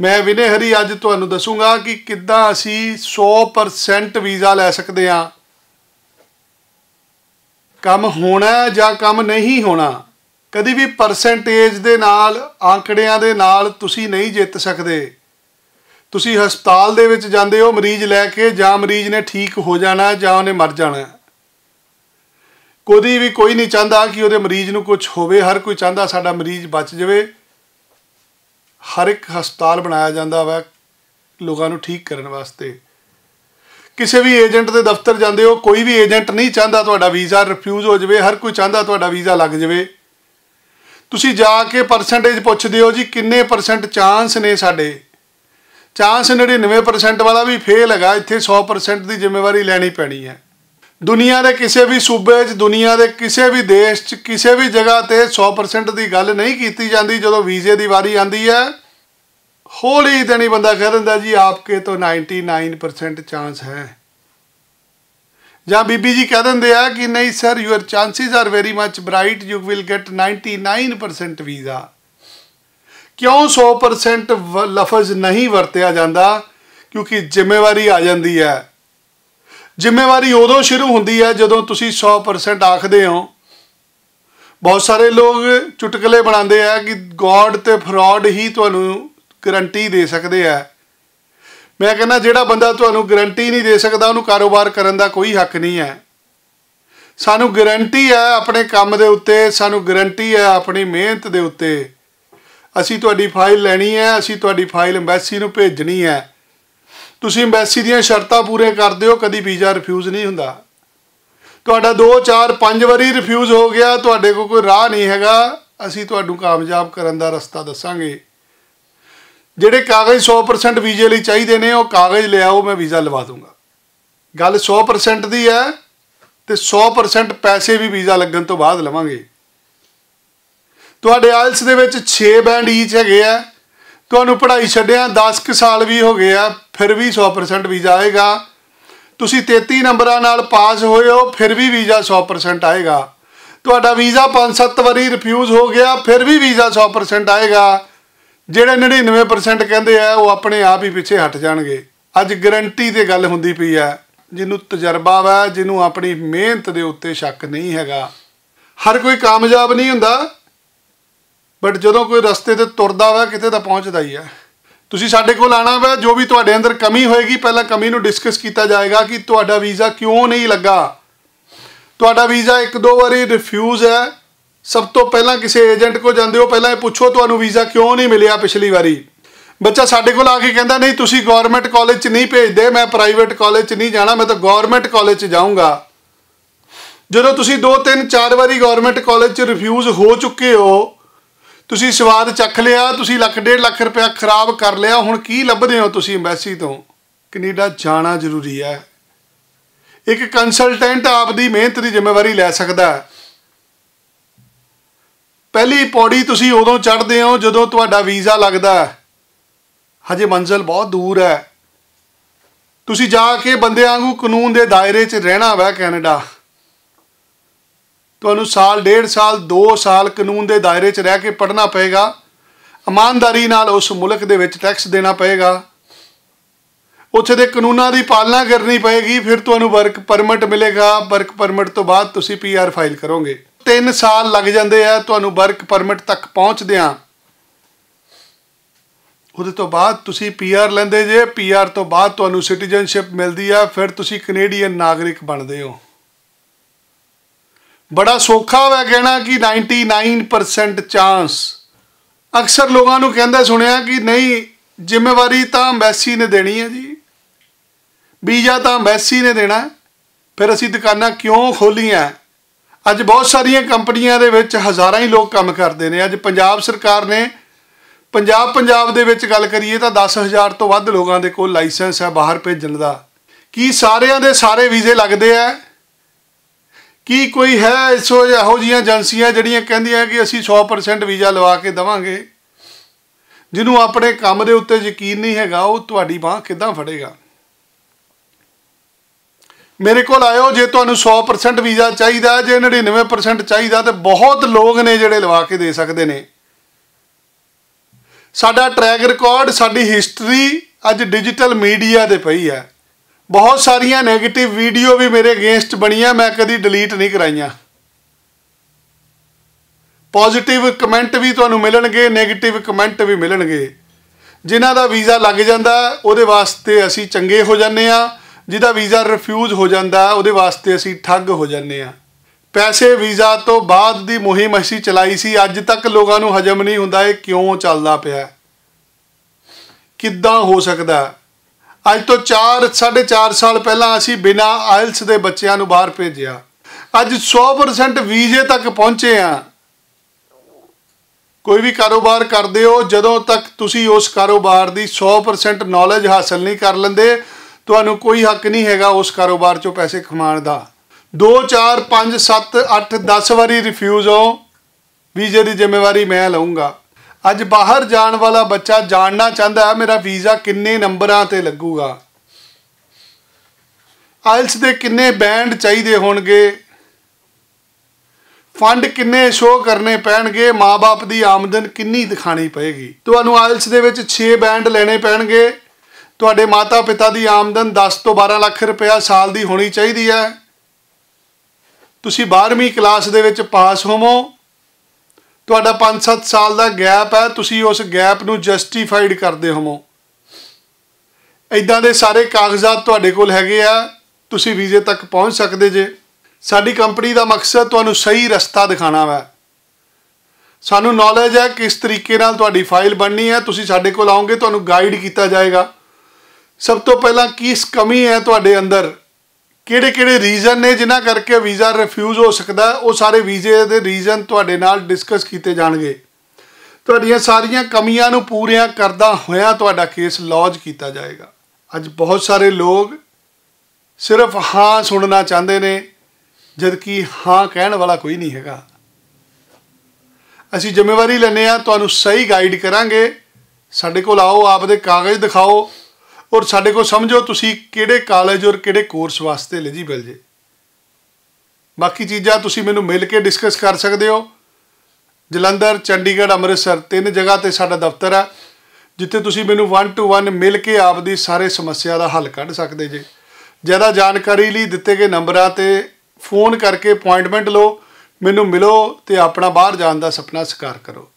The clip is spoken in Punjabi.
ਮੈਂ ਵਿਨੇ ਹਰੀ ਅੱਜ ਤੁਹਾਨੂੰ ਦੱਸੂਗਾ ਕਿ ਕਿੱਦਾਂ ਅਸੀਂ 100% ਵੀਜ਼ਾ ਲੈ ਸਕਦੇ ਹਾਂ ਕੰਮ ਹੋਣਾ ਜਾਂ ਕੰਮ ਨਹੀਂ ਹੋਣਾ ਕਦੀ ਵੀ ਪਰਸੈਂਟੇਜ ਦੇ ਨਾਲ ਆંકੜਿਆਂ ਦੇ ਨਾਲ ਤੁਸੀਂ ਨਹੀਂ ਜਿੱਤ ਸਕਦੇ ਤੁਸੀਂ ਹਸਪਤਾਲ ਦੇ ਵਿੱਚ ਜਾਂਦੇ ਹੋ ਮਰੀਜ਼ ਲੈ ਕੇ ਜਾਂ ਮਰੀਜ਼ ਨੇ ਠੀਕ ਹੋ ਜਾਣਾ ਜਾਂ ਉਹਨੇ ਮਰ ਜਾਣਾ ਕੋਈ ਵੀ ਕੋਈ ਨਹੀਂ ਚਾਹੁੰਦਾ ਕਿ ਉਹਦੇ ਮਰੀਜ਼ ਨੂੰ ਕੁਝ ਹੋਵੇ ਹਰ ਕੋਈ ਚਾਹੁੰਦਾ ਸਾਡਾ ਮਰੀਜ਼ ਬਚ ਜਾਵੇ ਹਰ ਇੱਕ ਹਸਪਤਾਲ ਬਣਾਇਆ ਜਾਂਦਾ ਵਾ ਲੋਕਾਂ ਨੂੰ ਠੀਕ ਕਰਨ ਵਾਸਤੇ ਕਿਸੇ ਵੀ ਏਜੰਟ ਦੇ ਦਫ਼ਤਰ ਜਾਂਦੇ ਹੋ ਕੋਈ ਵੀ ਏਜੰਟ ਨਹੀਂ ਚਾਹੁੰਦਾ ਤੁਹਾਡਾ ਵੀਜ਼ਾ ਰਿਫਿਊਜ਼ ਹੋ ਜਾਵੇ ਹਰ ਕੋਈ ਚਾਹੁੰਦਾ ਤੁਹਾਡਾ ਵੀਜ਼ਾ ਲੱਗ ਜਾਵੇ ਤੁਸੀਂ ਜਾ ਕੇ ਪਰਸੈਂਟੇਜ ਪੁੱਛਦੇ ਹੋ ਜੀ ਕਿੰਨੇ ਪਰਸੈਂਟ ਚਾਂਸ ਨੇ ਸਾਡੇ ਚਾਂਸ 99% ਵਾਲਾ ਵੀ ਫੇਲ ਹੈਗਾ ਇੱਥੇ 100% ਦੀ ਜ਼ਿੰਮੇਵਾਰੀ ਲੈਣੀ ਪੈਣੀ ਹੈ ਦੁਨੀਆ ਦੇ ਕਿਸੇ ਵੀ ਸੂਬੇ 'ਚ ਦੁਨੀਆ ਦੇ ਕਿਸੇ ਵੀ ਦੇਸ਼ 'ਚ ਕਿਸੇ ਵੀ ਜਗ੍ਹਾ ਤੇ 100% ਦੀ ਗੱਲ ਨਹੀਂ ਕੀਤੀ ਜਾਂਦੀ ਜਦੋਂ ਵੀਜ਼ੇ ਦੀ ਵਾਰੀ ਆਂਦੀ ਹੈ ਹੋਲੀ ਦੇਣੀ ਬੰਦਾ ਕਹਿ ਦਿੰਦਾ ਜੀ ਆਪਕੇ ਤੋਂ 99% ਚਾਂਸ ਹੈ ਜਾਂ ਬੀਬੀ ਜੀ ਕਹਿ ਦਿੰਦੇ ਆ ਕਿ ਨਹੀਂ sir your chances are very much bright you will get 99% visa ਕਿਉਂ 100% ਲਫ਼ਜ਼ ਨਹੀਂ ਵਰਤਿਆ ਜਾਂਦਾ ਕਿਉਂਕਿ ਜ਼ਿੰਮੇਵਾਰੀ ਆ ਜਾਂਦੀ ਹੈ ਜ਼ਿੰਮੇਵਾਰੀ ਉਦੋਂ ਸ਼ੁਰੂ ਹੁੰਦੀ ਹੈ ਜਦੋਂ ਤੁਸੀਂ 100% ਆਖਦੇ ਹੋ ਬਹੁਤ ਸਾਰੇ ਲੋਕ ਚੁਟਕਲੇ ਬਣਾਉਂਦੇ ਆ ਕਿ ਗੋਡ ਤੇ ਫਰਾਡ ਹੀ ਤੁਹਾਨੂੰ ਗਰੰਟੀ ਦੇ ਸਕਦੇ ਆ ਮੈਂ ਕਹਿੰਦਾ ਜਿਹੜਾ ਬੰਦਾ ਤੁਹਾਨੂੰ ਗਰੰਟੀ ਨਹੀਂ ਦੇ ਸਕਦਾ ਉਹਨੂੰ ਕਾਰੋਬਾਰ ਕਰਨ ਦਾ ਕੋਈ ਹੱਕ ਨਹੀਂ ਹੈ ਸਾਨੂੰ ਗਰੰਟੀ ਹੈ ਆਪਣੇ ਕੰਮ ਦੇ ਉੱਤੇ ਸਾਨੂੰ ਗਰੰਟੀ ਹੈ ਆਪਣੀ ਮਿਹਨਤ ਦੇ ਉੱਤੇ ਅਸੀਂ ਤੁਹਾਡੀ ਫਾਈਲ ਲੈਣੀ ਹੈ ਅਸੀਂ ਤੁਹਾਡੀ ਫਾਈਲ ਐਮਬੈਸੀ ਨੂੰ ਭੇਜਣੀ ਹੈ ਤੁਸੀਂ ਐਮਬੈਸੀ ਦੀਆਂ ਸ਼ਰਤਾਂ ਪੂਰੇ ਕਰਦੇ ਹੋ ਕਦੀ ਵੀਜ਼ਾ ਰਿਫਿਊਜ਼ ਨਹੀਂ ਹੁੰਦਾ ਤੁਹਾਡਾ 2 4 5 ਵਾਰੀ ਰਿਫਿਊਜ਼ ਹੋ ਗਿਆ ਤੁਹਾਡੇ ਕੋਲ ਕੋਈ ਰਾਹ ਨਹੀਂ ਹੈਗਾ ਅਸੀਂ ਤੁਹਾਨੂੰ ਕਾਮਯਾਬ ਕਰਨ ਦਾ ਰਸਤਾ ਦੱਸਾਂਗੇ ਜਿਹੜੇ ਕਾਗਜ਼ 100% ਵੀਜ਼ੇ ਲਈ ਚਾਹੀਦੇ ਨੇ ਉਹ ਕਾਗਜ਼ ਲੈ ਆਓ ਮੈਂ ਵੀਜ਼ਾ ਲਵਾ ਦੂੰਗਾ ਗੱਲ 100% ਦੀ ਹੈ ਤੇ 100% ਪੈਸੇ ਵੀ ਵੀਜ਼ਾ ਲੱਗਣ ਤੋਂ ਬਾਅਦ ਲਵਾਂਗੇ ਤੁਹਾਡੇ ਆਇਲਸ ਦੇ ਵਿੱਚ 6 ਬੈਂਡ ਈਚ ਹੈਗੇ ਆ ਤੁਹਾਨੂੰ ਪੜ੍ਹਾਈ ਛੱਡਿਆ 10 ਕੁ ਸਾਲ ਵੀ ਹੋ ਗਏ ਆ ਫਿਰ ਵੀ 100% ਵੀਜ਼ਾ ਆਏਗਾ ਤੁਸੀਂ 33 ਨੰਬਰਾਂ ਨਾਲ ਪਾਸ ਹੋਏ ਹੋ ਫਿਰ ਵੀ ਵੀਜ਼ਾ 100% ਆਏਗਾ ਤੁਹਾਡਾ ਵੀਜ਼ਾ 5-7 ਵਾਰੀ ਰਿਫਿਊਜ਼ ਹੋ ਗਿਆ ਫਿਰ ਵੀ ਵੀਜ਼ਾ 100% ਆਏਗਾ ਜਿਹੜੇ 99% ਕਹਿੰਦੇ ਆ ਉਹ ਆਪਣੇ ਆਪ ਹੀ ਪਿੱਛੇ ਹਟ ਜਾਣਗੇ ਅੱਜ ਗਰੰਟੀ ਤੇ ਗੱਲ ਹੁੰਦੀ ਪਈ ਆ ਜਿਹਨੂੰ ਤਜਰਬਾ ਵਾ ਜਿਹਨੂੰ ਆਪਣੀ ਮਿਹਨਤ ਦੇ ਉੱਤੇ ਸ਼ੱਕ ਨਹੀਂ ਹੈਗਾ ਹਰ ਕੋਈ ਕਾਮਯਾਬ ਨਹੀਂ ਹੁੰਦਾ ਬਟ ਜਦੋਂ ਕੋਈ ਰਸਤੇ ਤੇ ਤੁਰਦਾ ਵਾ ਕਿਤੇ ਤਾਂ ਪਹੁੰਚਦਾ ਹੀ ਆ ਤੁਸੀਂ ਸਾਡੇ ਕੋਲ ਆਣਾ ਵਾ ਜੋ ਵੀ ਤੁਹਾਡੇ ਅੰਦਰ ਕਮੀ ਹੋਏਗੀ ਪਹਿਲਾਂ ਕਮੀ ਨੂੰ ਡਿਸਕਸ ਕੀਤਾ ਜਾਏਗਾ ਕਿ ਤੁਹਾਡਾ ਵੀਜ਼ਾ ਕਿਉਂ ਨਹੀਂ ਲੱਗਾ ਤੁਹਾਡਾ ਵੀਜ਼ਾ ਇੱਕ ਦੋ ਵਾਰੀ ਰਿਫਿਊਜ਼ ਹੈ ਸਭ ਤੋਂ ਪਹਿਲਾਂ ਕਿਸੇ ਏਜੰਟ ਕੋ ਜਾਂਦੇ ਹੋ ਪਹਿਲਾਂ ਇਹ ਪੁੱਛੋ ਤੁਹਾਨੂੰ ਵੀਜ਼ਾ ਕਿਉਂ ਨਹੀਂ ਮਿਲਿਆ ਪਿਛਲੀ ਵਾਰੀ ਬੱਚਾ ਸਾਡੇ ਕੋਲ ਆ ਕੇ ਕਹਿੰਦਾ ਨਹੀਂ ਤੁਸੀਂ ਗਵਰਨਮੈਂਟ ਕਾਲਜ 'ਚ ਨਹੀਂ ਭੇਜਦੇ ਮੈਂ ਪ੍ਰਾਈਵੇਟ ਕਾਲਜ 'ਚ ਨਹੀਂ ਜਾਣਾ ਮੈਂ ਤਾਂ ਗਵਰਨਮੈਂਟ ਕਾਲਜ 'ਚ ਜਾਊਂਗਾ ਜਦੋਂ ਤੁਸੀਂ 2 3 4 ਵਾਰੀ ਗਵਰਨਮੈਂਟ ਕਾਲਜ 'ਚ ਰਿਫਿਊਜ਼ ਹੋ ਚੁੱਕੇ ਹੋ ਤੁਸੀਂ ਸਵਾਦ ਚੱਖ ਲਿਆ ਤੁਸੀਂ ਲੱਖ ਡੇਢ ਲੱਖ ਰੁਪਇਆ ਖਰਾਬ ਕਰ ਲਿਆ ਹੁਣ ਕੀ ਲੱਭਦੇ ਹੋ ਤੁਸੀਂ ਐਮਬੈਸੀ ਤੋਂ ਕੈਨੇਡਾ ਜਾਣਾ ਜ਼ਰੂਰੀ ਹੈ ਇੱਕ ਕੰਸਲਟੈਂਟ ਆਪਦੀ ਮਿਹਨਤ ਦੀ ਜ਼ਿੰਮੇਵਾਰੀ ਲੈ ਸਕਦਾ ਹੈ ਪਹਿਲੀ ਪੌੜੀ ਤੁਸੀਂ ਉਦੋਂ ਚੜਦੇ ਹੋ ਜਦੋਂ ਤੁਹਾਡਾ ਵੀਜ਼ਾ ਲੱਗਦਾ ਹੈ ਹਜੇ ਮੰਜ਼ਲ ਬਹੁਤ ਦੂਰ ਹੈ ਤੁਸੀਂ ਜਾ ਕੇ ਬੰਦੇ ਵਾਂਗੂ ਕਾਨੂੰਨ ਦੇ ਦਾਇਰੇ 'ਚ ਰਹਿਣਾ ਵਾ ਕੈਨੇਡਾ ਤੁਹਾਨੂੰ ਸਾਲ ਡੇਢ ਸਾਲ 2 ਸਾਲ ਕਾਨੂੰਨ ਦੇ ਦਾਇਰੇ 'ਚ ਰਹਿ ਕੇ ਪੜਨਾ ਪਏਗਾ ਇਮਾਨਦਾਰੀ ਨਾਲ ਉਸ ਮੁਲਕ ਦੇ ਵਿੱਚ ਟੈਕਸ ਦੇਣਾ ਪਏਗਾ ਉੱਥੇ ਦੇ ਕਾਨੂੰਨਾਂ ਦੀ ਪਾਲਣਾ ਕਰਨੀ ਪਏਗੀ ਫਿਰ ਤੁਹਾਨੂੰ ਵਰਕ ਪਰਮਿਟ ਮਿਲੇਗਾ ਵਰਕ ਪਰਮਿਟ ਤੋਂ ਬਾਅਦ ਤੁਸੀਂ ਪੀਆਰ ਫਾਈਲ ਕਰੋਗੇ 3 ਸਾਲ ਲੱਗ ਜਾਂਦੇ ਆ ਤੁਹਾਨੂੰ ਵਰਕ ਪਰਮਿਟ ਤੱਕ ਪਹੁੰਚਦਿਆਂ ਉਹਦੇ ਤੋਂ ਬਾਅਦ ਤੁਸੀਂ ਪੀਆਰ ਲੈਂਦੇ ਜੇ ਪੀਆਰ ਤੋਂ ਬਾਅਦ ਤੁਹਾਨੂੰ ਸਿਟੀਜ਼ਨਸ਼ਿਪ ਮਿਲਦੀ ਆ ਫਿਰ ਤੁਸੀਂ ਕੈਨੇਡੀਅਨ ਨਾਗਰਿਕ ਬਣਦੇ ਹੋ ਬੜਾ ਸੌਖਾ ਹੋਇਆ ਕਹਿਣਾ ਕਿ 99% ਚਾਂਸ ਅਕਸਰ ਲੋਕਾਂ ਨੂੰ ਕਹਿੰਦਾ ਸੁਣਿਆ ਕਿ ਨਹੀਂ ਜ਼ਿੰਮੇਵਾਰੀ ਤਾਂ ਐਮਬੈਸੀ ਨੇ ਦੇਣੀ ਹੈ ਜੀ ਵੀਜ਼ਾ ਤਾਂ ਐਮਬੈਸੀ ਨੇ ਦੇਣਾ ਫਿਰ ਅਸੀਂ ਦੁਕਾਨਾਂ ਕਿਉਂ ਖੋਲੀਆਂ ਅੱਜ ਬਹੁਤ ਸਾਰੀਆਂ ਕੰਪਨੀਆਂ ਦੇ ਵਿੱਚ ਹਜ਼ਾਰਾਂ ਹੀ ਲੋਕ ਕੰਮ ਕਰਦੇ ਨੇ ਅੱਜ ਪੰਜਾਬ ਸਰਕਾਰ ਨੇ ਪੰਜਾਬ ਪੰਜਾਬ ਦੇ ਵਿੱਚ ਗੱਲ ਕਰੀਏ ਤਾਂ 10000 ਤੋਂ ਵੱਧ ਲੋਕਾਂ ਦੇ ਕੋਲ ਲਾਇਸੈਂਸ ਹੈ ਬਾਹਰ ਭੇਜਣ ਦਾ ਕੀ ਸਾਰਿਆਂ ਦੇ ਸਾਰੇ ਵੀਜ਼ੇ ਲੱਗਦੇ ਆ ਕੀ ਕੋਈ ਹੈ ਇਸੋ ਇਹੋ ਜੀਆਂ ਏਜੰਸੀਆਂ ਜਿਹੜੀਆਂ ਕਹਿੰਦੀਆਂ ਕਿ ਅਸੀਂ 100% ਵੀਜ਼ਾ ਲਵਾ ਕੇ ਦਵਾਂਗੇ ਜਿਹਨੂੰ ਆਪਣੇ ਕੰਮ ਦੇ ਉੱਤੇ ਯਕੀਨ ਨਹੀਂ ਹੈਗਾ ਉਹ ਤੁਹਾਡੀ ਬਾਹ ਕਿੱਦਾਂ ਫੜੇਗਾ ਮੇਰੇ ਕੋਲ ਆਇਓ ਜੇ ਤੁਹਾਨੂੰ 100% ਵੀਜ਼ਾ ਚਾਹੀਦਾ ਜੇ 99% ਚਾਹੀਦਾ ਤੇ ਬਹੁਤ ਲੋਕ ਨੇ ਜਿਹੜੇ ਲਵਾ ਕੇ ਦੇ ਸਕਦੇ ਨੇ ਸਾਡਾ ਟਰੈਕ ਰਿਕਾਰਡ ਸਾਡੀ ਹਿਸਟਰੀ ਅੱਜ ਡਿਜੀਟਲ ਮੀਡੀਆ ਤੇ ਪਈ ਹੈ ਬਹੁਤ ਸਾਰੀਆਂ 네ਗੇਟਿਵ ਵੀਡੀਓ ਵੀ ਮੇਰੇ ਅਗੇਂਸਟ ਬਣੀਆਂ ਮੈਂ ਕਦੀ ਡਿਲੀਟ ਨਹੀਂ ਕਰਾਈਆਂ ਪੋਜ਼ਿਟਿਵ ਕਮੈਂਟ ਵੀ ਤੁਹਾਨੂੰ ਮਿਲਣਗੇ 네ਗੇਟਿਵ ਕਮੈਂਟ ਵੀ ਮਿਲਣਗੇ ਜਿਨ੍ਹਾਂ ਦਾ ਵੀਜ਼ਾ ਲੱਗ ਜਾਂਦਾ ਉਹਦੇ ਵਾਸਤੇ ਅਸੀਂ ਚੰਗੇ ਹੋ ਜਾਂਦੇ ਆ ਜਿਹਦਾ ਵੀਜ਼ਾ ਰਿਫਿਊਜ਼ ਹੋ ਜਾਂਦਾ ਉਹਦੇ ਵਾਸਤੇ ਅਸੀਂ ਠੱਗ ਹੋ ਜਾਂਦੇ ਆ ਪੈਸੇ ਵੀਜ਼ਾ ਤੋਂ ਬਾਅਦ ਦੀ ਮੁਹਿੰਮ ਅਸੀਂ ਚਲਾਈ ਸੀ ਅੱਜ ਤੱਕ ਲੋਕਾਂ ਨੂੰ ਹਜਮ ਨਹੀਂ ਹੁੰਦਾ ਇਹ ਕਿਉਂ ਚੱਲਦਾ ਪਿਆ ਕਿੱਦਾਂ ਹੋ ਸਕਦਾ ਅੱਜ ਤੋਂ 4 4.5 ਸਾਲ ਪਹਿਲਾਂ ਅਸੀਂ ਬਿਨਾ ਆਇਲਸ ਦੇ ਬੱਚਿਆਂ ਨੂੰ ਬਾਹਰ ਭੇਜਿਆ ਅੱਜ 100% ਵੀਜ਼ੇ ਤੱਕ ਪਹੁੰਚੇ ਆ ਕੋਈ ਵੀ ਕਾਰੋਬਾਰ ਕਰਦੇ ਹੋ ਜਦੋਂ ਤੱਕ ਤੁਸੀਂ ਉਸ ਕਾਰੋਬਾਰ ਦੀ 100% ਨੌਲੇਜ ਹਾਸਲ ਨਹੀਂ ਕਰ ਲੈਂਦੇ ਤੁਹਾਨੂੰ ਕੋਈ ਹੱਕ ਨਹੀਂ ਹੈਗਾ ਉਸ ਕਾਰੋਬਾਰ 'ਚੋਂ ਪੈਸੇ ਕਮਾਉਣ ਦਾ 2 4 5 7 8 10 ਵਾਰੀ ਰਿਫਿਊਜ਼ ਹੋ ਵੀਜ਼ੇ ਦੀ ਜ਼ਿੰਮੇਵਾਰੀ ਮੈਂ ਲਵਾਂਗਾ ਅੱਜ ਬਾਹਰ ਜਾਣ ਵਾਲਾ ਬੱਚਾ ਜਾਣਨਾ ਚਾਹੁੰਦਾ ਹੈ ਮੇਰਾ ਵੀਜ਼ਾ ਕਿੰਨੇ ਨੰਬਰਾਂ ਤੇ ਲੱਗੂਗਾ ਆਇਲਸ ਦੇ ਕਿੰਨੇ ਬੈਂਡ ਚਾਹੀਦੇ ਹੋਣਗੇ ਫੰਡ ਕਿੰਨੇ ਸ਼ੋਅ ਕਰਨੇ ਪੈਣਗੇ ਮਾਪੇ ਦੀ ਆਮਦਨ ਕਿੰਨੀ ਦਿਖਾਣੀ ਪਏਗੀ ਤੁਹਾਨੂੰ ਆਇਲਸ ਦੇ ਵਿੱਚ 6 ਬੈਂਡ ਲੈਣੇ ਪੈਣਗੇ ਤੁਹਾਡੇ ਮਾਤਾ-ਪਿਤਾ ਦੀ ਆਮਦਨ 10 ਤੋਂ 12 ਲੱਖ ਰੁਪਇਆ ਸਾਲ ਦੀ ਹੋਣੀ ਚਾਹੀਦੀ ਹੈ ਤੁਸੀਂ 12ਵੀਂ ਕਲਾਸ ਦੇ ਵਿੱਚ ਪਾਸ ਹੋਵੋ ਤੁਹਾਡਾ 5-7 ਸਾਲ ਦਾ ਗੈਪ ਹੈ ਤੁਸੀਂ ਉਸ ਗੈਪ ਨੂੰ ਜਸਟੀਫਾਈਡ ਕਰਦੇ ਹੋਵੋ ਇਦਾਂ ਦੇ ਸਾਰੇ ਕਾਗਜ਼ਾਤ ਤੁਹਾਡੇ ਕੋਲ ਹੈਗੇ ਆ ਤੁਸੀਂ ਵੀਜ਼ੇ ਤੱਕ ਪਹੁੰਚ ਸਕਦੇ ਜੇ ਸਾਡੀ ਕੰਪਨੀ ਦਾ ਮਕਸਦ ਤੁਹਾਨੂੰ ਸਹੀ ਰਸਤਾ ਦਿਖਾਣਾ ਹੈ ਸਾਨੂੰ ਨੌਲੇਜ ਹੈ ਕਿਸ ਤਰੀਕੇ ਨਾਲ ਤੁਹਾਡੀ ਫਾਈਲ ਬਣਨੀ ਹੈ ਤੁਸੀਂ ਸਾਡੇ ਕੋਲ ਆਓਗੇ ਤੁਹਾਨੂੰ ਗਾਈਡ ਕੀਤਾ ਜਾਏਗਾ ਸਭ ਤੋਂ ਪਹਿਲਾਂ ਕੀ ਕਮੀ ਹੈ ਤੁਹਾਡੇ ਅੰਦਰ ਕਿਹੜੇ ਕਿਹੜੇ ਰੀਜ਼ਨ ਨੇ ਜਿਨ੍ਹਾਂ ਕਰਕੇ ਵੀਜ਼ਾ ਰਿਫਿਊਜ਼ ਹੋ ਸਕਦਾ ਉਹ ਸਾਰੇ ਵੀਜ਼ੇ ਦੇ ਰੀਜ਼ਨ ਤੁਹਾਡੇ ਨਾਲ ਡਿਸਕਸ ਕੀਤੇ ਜਾਣਗੇ ਤੁਹਾਡੀਆਂ ਸਾਰੀਆਂ ਕਮੀਆਂ ਨੂੰ ਪੂਰੀਆਂ ਕਰਦਾ ਹੋਇਆ ਤੁਹਾਡਾ ਕੇਸ ਲੌਜ ਕੀਤਾ ਜਾਏਗਾ ਅੱਜ ਬਹੁਤ ਸਾਰੇ ਲੋਕ ਸਿਰਫ ਹਾਂ ਸੁਣਨਾ ਚਾਹੁੰਦੇ ਨੇ ਜਦਕਿ ਹਾਂ ਕਹਿਣ ਵਾਲਾ ਕੋਈ ਨਹੀਂ ਹੈਗਾ ਅਸੀਂ ਜ਼ਿੰਮੇਵਾਰੀ ਲੈਨੇ ਆ ਤੁਹਾਨੂੰ ਸਹੀ ਗਾਈਡ ਕਰਾਂਗੇ ਸਾਡੇ ਕੋਲ ਆਓ ਆਪਦੇ ਕਾਗਜ਼ ਦਿਖਾਓ ਔਰ ਸਾਡੇ ਕੋਲ ਸਮਝੋ ਤੁਸੀਂ ਕਿਹੜੇ ਕਾਲਜ ਔਰ ਕਿਹੜੇ ਕੋਰਸ ਵਾਸਤੇ ਐਲੀਜੀਬਲ ਜੇ ਬਾਕੀ ਚੀਜ਼ਾਂ ਤੁਸੀਂ ਮੈਨੂੰ ਮਿਲ ਕੇ ਡਿਸਕਸ ਕਰ ਸਕਦੇ ਹੋ ਜਲੰਧਰ ਚੰਡੀਗੜ੍ਹ ਅੰਮ੍ਰਿਤਸਰ ਤਿੰਨ ਜਗ੍ਹਾ ਤੇ ਸਾਡਾ ਦਫ਼ਤਰ ਆ ਜਿੱਥੇ ਤੁਸੀਂ ਮੈਨੂੰ 1 ਟੂ 1 ਮਿਲ ਕੇ ਆਪਦੀ ਸਾਰੇ ਸਮੱਸਿਆ ਦਾ ਹੱਲ ਕੱਢ ਸਕਦੇ ਜੇ ਜ਼ਿਆਦਾ ਜਾਣਕਾਰੀ ਲਈ ਦਿੱਤੇ ਗਏ ਨੰਬਰਾਂ ਤੇ ਫੋਨ ਕਰਕੇ ਅਪਾਇੰਟਮੈਂਟ ਲਓ ਮੈਨੂੰ ਮਿਲੋ ਤੇ ਆਪਣਾ ਬਾਹਰ ਜਾਣ ਦਾ ਸੁਪਨਾ ਸਾਕਾਰ ਕਰੋ